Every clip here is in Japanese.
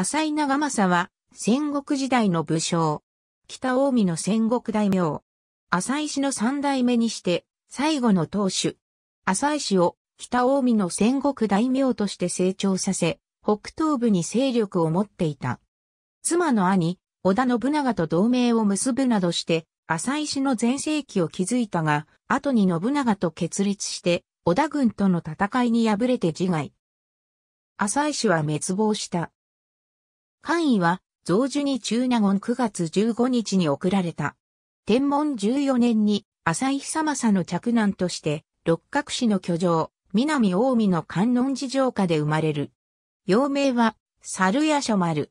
浅井長政は戦国時代の武将。北近江の戦国大名。浅井氏の三代目にして最後の当主。浅井氏を北近江の戦国大名として成長させ、北東部に勢力を持っていた。妻の兄、織田信長と同盟を結ぶなどして、浅井氏の全盛期を築いたが、後に信長と決裂して、織田軍との戦いに敗れて自害。浅井氏は滅亡した。官位は、増樹に中納言9月15日に送られた。天文14年に、浅井久政の嫡男として、六角氏の居城、南大海の観音寺城下で生まれる。幼名は、猿屋所丸。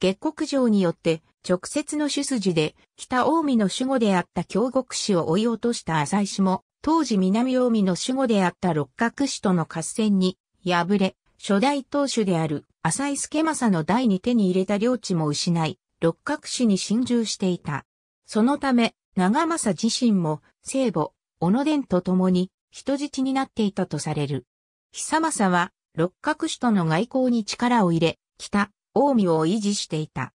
月国城によって、直接の主筋で、北大海の守護であった京極氏を追い落とした浅井氏も、当時南大海の守護であった六角氏との合戦に、敗れ、初代当主である浅井助政の代に手に入れた領地も失い、六角氏に侵入していた。そのため、長政自身も、聖母、小野伝と共に、人質になっていたとされる。久政は、六角氏との外交に力を入れ、北、近江を維持していた。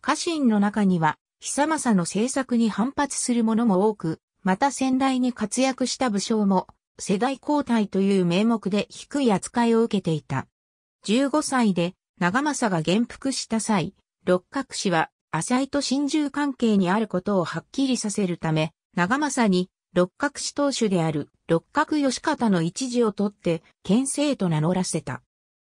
家臣の中には、久政の政策に反発する者も多く、また先代に活躍した武将も、世代交代という名目で低い扱いを受けていた。15歳で長政が元服した際、六角氏は浅井と親中関係にあることをはっきりさせるため、長政に六角氏当主である六角義方の一時を取って県政と名乗らせた。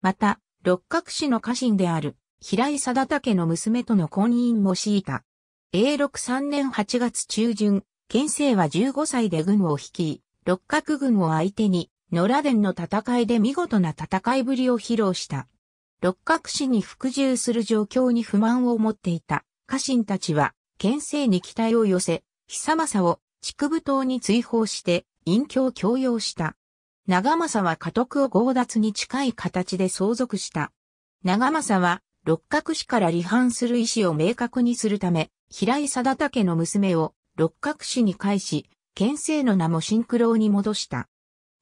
また、六角氏の家臣である平井貞武の娘との婚姻も敷いた。永禄3年8月中旬、県政は15歳で軍を率い、六角軍を相手に野良伝の戦いで見事な戦いぶりを披露した。六角氏に服従する状況に不満を持っていた家臣たちは、県政に期待を寄せ、久政を畜部島に追放して、隠居を強要した。長政は家督を強奪に近い形で相続した。長政は、六角氏から離反する意思を明確にするため、平井貞武の娘を六角氏に返し、県政の名もシンクロに戻した。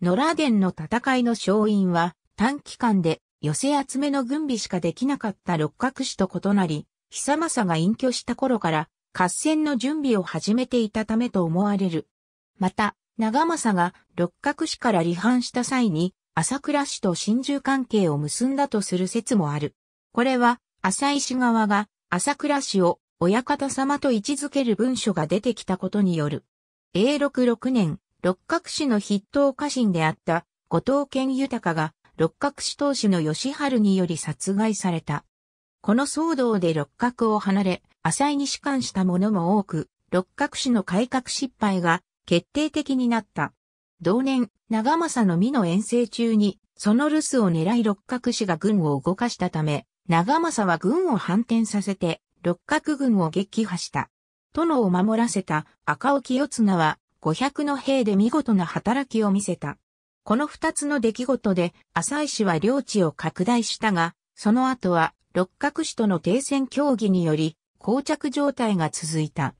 ノラーデンの戦いの勝因は、短期間で寄せ集めの軍備しかできなかった六角氏と異なり、久政が隠居した頃から合戦の準備を始めていたためと思われる。また、長政が六角氏から離反した際に、朝倉氏と親中関係を結んだとする説もある。これは、朝石側が朝倉氏を親方様と位置づける文書が出てきたことによる。永禄6年、六角氏の筆頭家臣であった後藤健豊が六角氏当主の吉春により殺害された。この騒動で六角を離れ、浅井に仕官した者も多く、六角氏の改革失敗が決定的になった。同年、長政の美の遠征中に、その留守を狙い六角氏が軍を動かしたため、長政は軍を反転させて、六角軍を撃破した。殿を守らせた赤尾清綱は、500の兵で見事な働きを見せた。この二つの出来事で、浅井氏は領地を拡大したが、その後は六角氏との停戦協議により、膠着状態が続いた。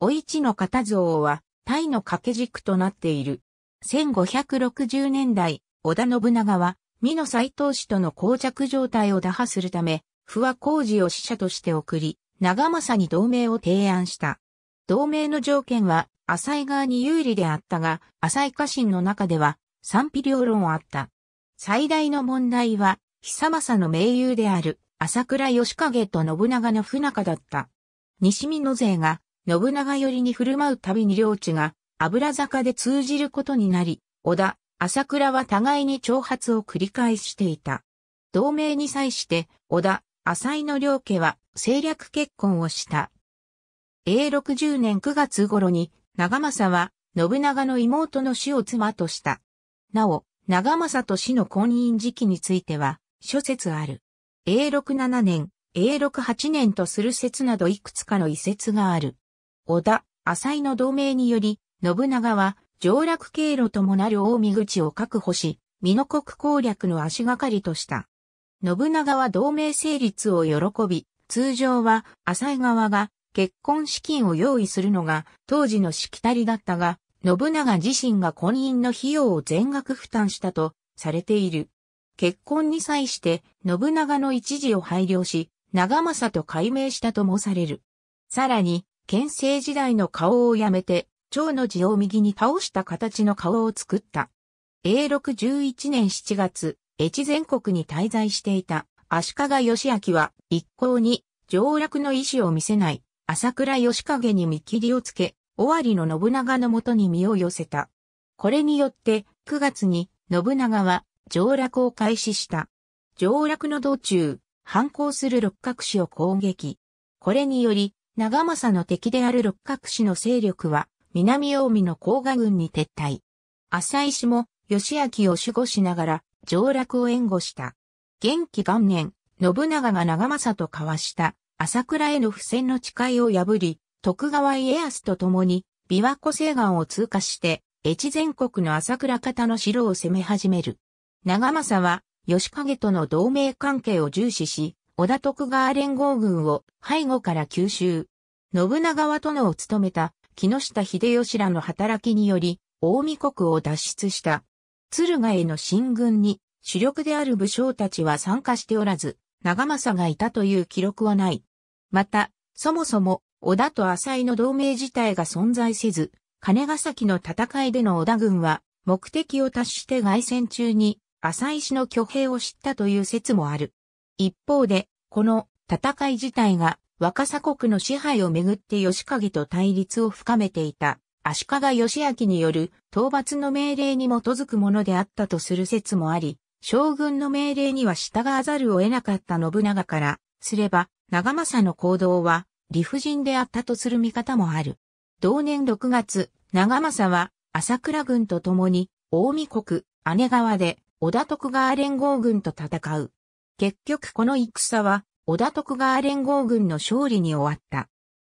お市の片像は、タイの掛け軸となっている。1560年代、織田信長は、美濃斎藤氏との膠着状態を打破するため、不和工事を使者として送り、長政に同盟を提案した。同盟の条件は、浅井側に有利であったが、浅井家臣の中では、賛否両論あった。最大の問題は、久政の盟友である、朝倉義景と信長の不仲だった。西見の勢が、信長寄りに振る舞うたびに領地が、油坂で通じることになり、織田、朝倉は互いに挑発を繰り返していた。同盟に際して、織田、浅井の両家は政略結婚をした。A60 年9月頃に、長政は、信長の妹の死を妻とした。なお、長政と死の婚姻時期については、諸説ある。A67 年、A68 年とする説などいくつかの遺説がある。織田、浅井の同盟により、信長は、上洛経路ともなる大見口を確保し、美濃国攻略の足がかりとした。信長は同盟成立を喜び、通常は浅井側が結婚資金を用意するのが当時のしきたりだったが、信長自身が婚姻の費用を全額負担したとされている。結婚に際して信長の一時を配慮し、長政と改名したともされる。さらに、県政時代の顔をやめて、長の字を右に倒した形の顔を作った。永禄11年7月、越前国に滞在していた足利義明は一向に上落の意思を見せない。朝倉義景に見切りをつけ、尾張の信長のもとに身を寄せた。これによって、9月に信長は上洛を開始した。上洛の道中、反抗する六角氏を攻撃。これにより、長政の敵である六角氏の勢力は、南近江の甲賀軍に撤退。浅井氏も、義明を守護しながら、上洛を援護した。元気元年、信長が長政と交わした、朝倉への不戦の誓いを破り、徳川家康と共に、琵琶湖西岸を通過して、越前国の朝倉方の城を攻め始める。長政は、吉影との同盟関係を重視し、織田徳川連合軍を背後から吸収。信長は殿を務めた木下秀吉らの働きにより、大見国を脱出した。鶴ヶへの進軍に主力である武将たちは参加しておらず、長政がいたという記録はない。また、そもそも、織田と浅井の同盟自体が存在せず、金ヶ崎の戦いでの織田軍は、目的を達して外戦中に、浅井氏の挙兵を知ったという説もある。一方で、この戦い自体が若狭国の支配をめぐって吉影と対立を深めていた足利義明による討伐の命令に基づくものであったとする説もあり、将軍の命令には従わざるを得なかった信長からすれば、長政の行動は理不尽であったとする見方もある。同年6月、長政は朝倉軍と共に大見国、姉川で織田徳川連合軍と戦う。結局この戦は織田徳川連合軍の勝利に終わった。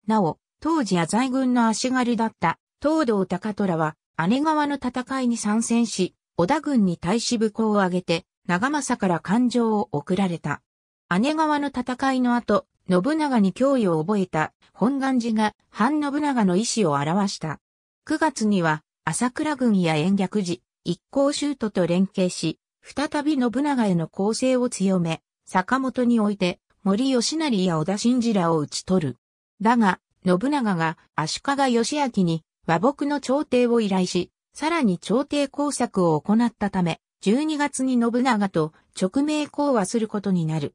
なお、当時野在軍の足軽だった東道高虎は姉川の戦いに参戦し、織田軍に対し武功を挙げて長政から感情を送られた。姉川の戦いの後、信長に脅威を覚えた本願寺が反信長の意志を表した。9月には朝倉軍や延暦寺、一向州都と連携し、再び信長への攻勢を強め、坂本において森吉成や織田信二らを討ち取る。だが、信長が足利義明に和睦の朝廷を依頼し、さらに朝廷工作を行ったため、12月に信長と直命講和することになる。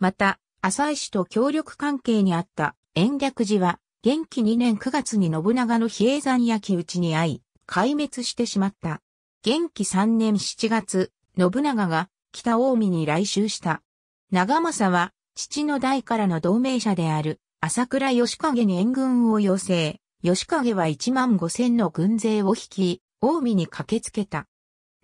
また、浅井氏と協力関係にあった延暦寺は、元気2年9月に信長の比叡山焼き討ちに遭い、壊滅してしまった。元気3年7月、信長が北近江に来襲した。長政は、父の代からの同盟者である、朝倉義景に援軍を要請。義景は1万5千の軍勢を率い、近江に駆けつけた。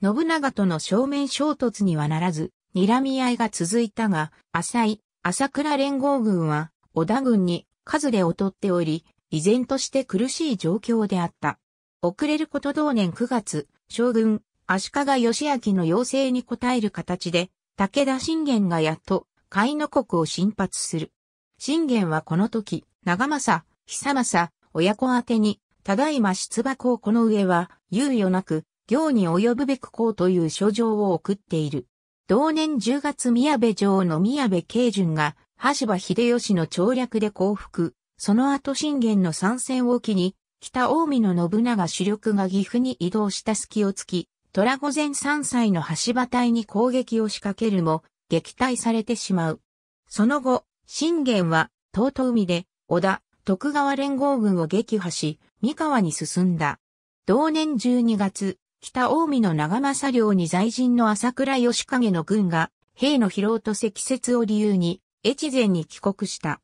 信長との正面衝突にはならず、睨み合いが続いたが、浅井、朝倉連合軍は、織田軍に数で劣っており、依然として苦しい状況であった。遅れること同年9月、将軍、足利義明の要請に応える形で、武田信玄がやっと、海の国を進発する。信玄はこの時、長政、久政、親子宛てに、ただいま出馬校この上は、猶予なく、行に及ぶべくうという書状を送っている。同年10月宮部城の宮部慶順が、羽柴秀吉の調略で降伏、その後信玄の参戦を機に、北近江の信長主力が岐阜に移動した隙をつき、虎御前三歳の羽柴隊に攻撃を仕掛けるも、撃退されてしまう。その後、信玄は、東都海で、織田、徳川連合軍を撃破し、三河に進んだ。同年12月、北近江の長政領に在人の朝倉義景の軍が、兵の疲労と積雪を理由に、越前に帰国した。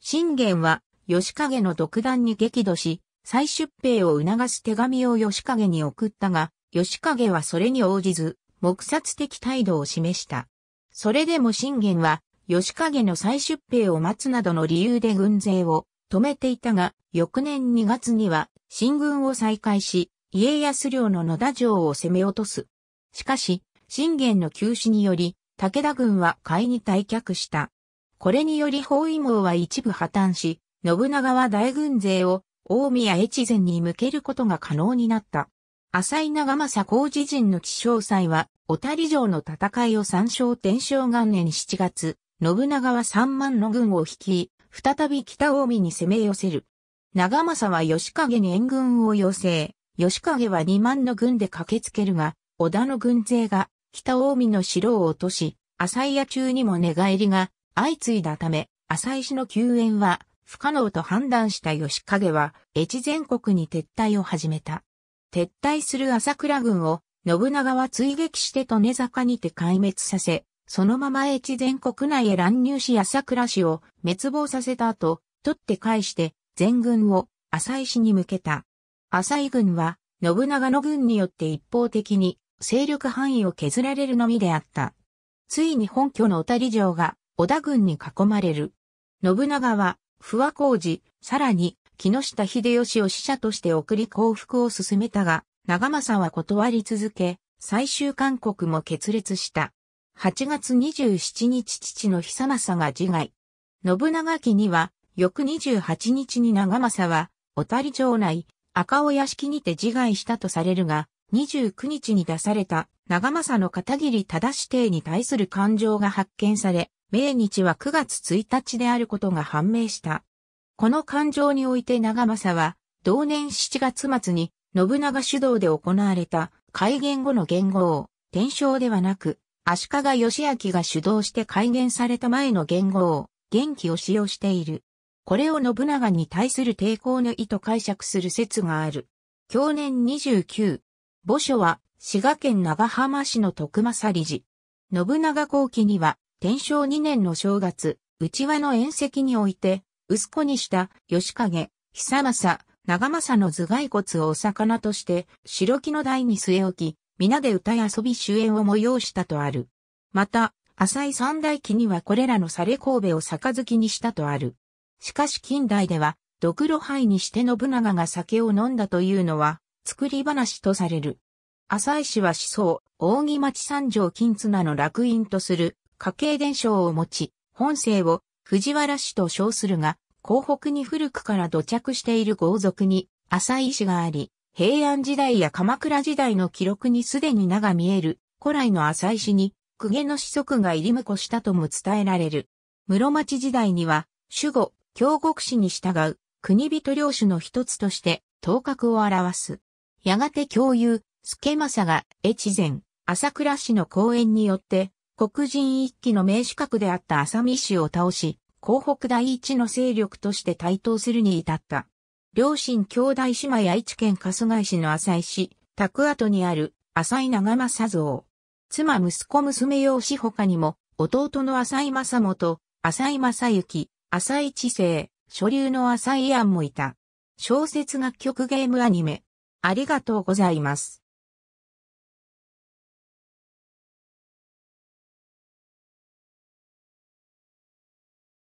信玄は、義景の独断に激怒し、再出兵を促す手紙を義景に送ったが、義景はそれに応じず、黙殺的態度を示した。それでも信玄は、義景の再出兵を待つなどの理由で軍勢を止めていたが、翌年2月には、進軍を再開し、家康領の野田城を攻め落とす。しかし、信玄の急死により、武田軍は海に退却した。これにより包囲網は一部破綻し、信長は大軍勢を大宮越前に向けることが可能になった。浅井長政工事陣の起詳祭は、小谷城の戦いを参照天正元年7月、信長は3万の軍を率い、再び北大宮に攻め寄せる。長政は吉影に援軍を要請。吉影は2万の軍で駆けつけるが、織田の軍勢が北近江の城を落とし、浅井屋中にも寝返りが相次いだため、浅井氏の救援は不可能と判断した吉影は、越前国に撤退を始めた。撤退する朝倉軍を、信長は追撃して利根坂にて壊滅させ、そのまま越前国内へ乱入し朝倉氏を滅亡させた後、取って返して、全軍を浅井氏に向けた。浅井軍は、信長の軍によって一方的に勢力範囲を削られるのみであった。ついに本拠の小谷城が織田軍に囲まれる。信長は、不和工事、さらに、木下秀吉を使者として送り降伏を進めたが、長政は断り続け、最終勧告も決裂した。8月27日父の久政が自害。信長期には、翌28日に長政は、小谷城内、赤尾屋敷にて自害したとされるが、29日に出された長政の片桐忠指定に対する感情が発見され、命日は9月1日であることが判明した。この感情において長政は、同年7月末に信長主導で行われた改元後の元号を転称ではなく、足利義明が主導して改元された前の元号を元気を使用している。これを信長に対する抵抗の意と解釈する説がある。去年29。墓所は、滋賀県長浜市の徳正理事。信長後期には、天正2年の正月、内輪の宴席において、薄子にした吉影、久政、長政の頭蓋骨をお魚として、白木の台に据え置き、皆で歌や遊び終演を催したとある。また、浅井三代記にはこれらのされ神戸を杯にしたとある。しかし近代では、ドクロ杯にして信長が酒を飲んだというのは、作り話とされる。浅井氏は思想、扇町三条金綱の楽印とする家系伝承を持ち、本姓を藤原氏と称するが、広北に古くから土着している豪族に浅井氏があり、平安時代や鎌倉時代の記録にすでに名が見える古来の浅井氏に、公家の子息が入り婿したとも伝えられる。室町時代には、守護、京国史に従う国人領主の一つとして頭角を表す。やがて共有、助政が越前、朝倉氏の公演によって、黒人一揆の名主格であった浅見氏を倒し、広北第一の勢力として台頭するに至った。両親兄弟姉妹愛知県春日井市の浅井市、宅跡にある浅井長政像。妻息子娘養子他にも、弟の浅井正元、浅井正幸、浅井知性、所流の浅井庵もいた。小説楽曲ゲームアニメ。ありがとうございます。